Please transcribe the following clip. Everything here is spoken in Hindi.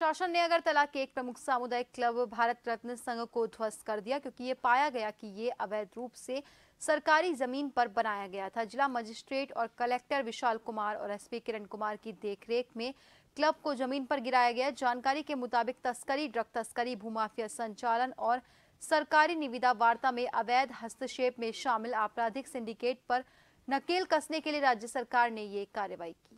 शासन ने अगरतला के एक प्रमुख सामुदायिक क्लब भारत रत्न संघ को ध्वस्त कर दिया क्योंकि ये पाया गया कि ये अवैध रूप से सरकारी जमीन पर बनाया गया था जिला मजिस्ट्रेट और कलेक्टर विशाल कुमार और एसपी किरण कुमार की देखरेख में क्लब को जमीन पर गिराया गया जानकारी के मुताबिक तस्करी ड्रग तस्करी भूमाफिया संचालन और सरकारी निविदा वार्ता में अवैध हस्तक्षेप में शामिल आपराधिक सिंडिकेट पर नकेल कसने के लिए राज्य सरकार ने ये कार्रवाई की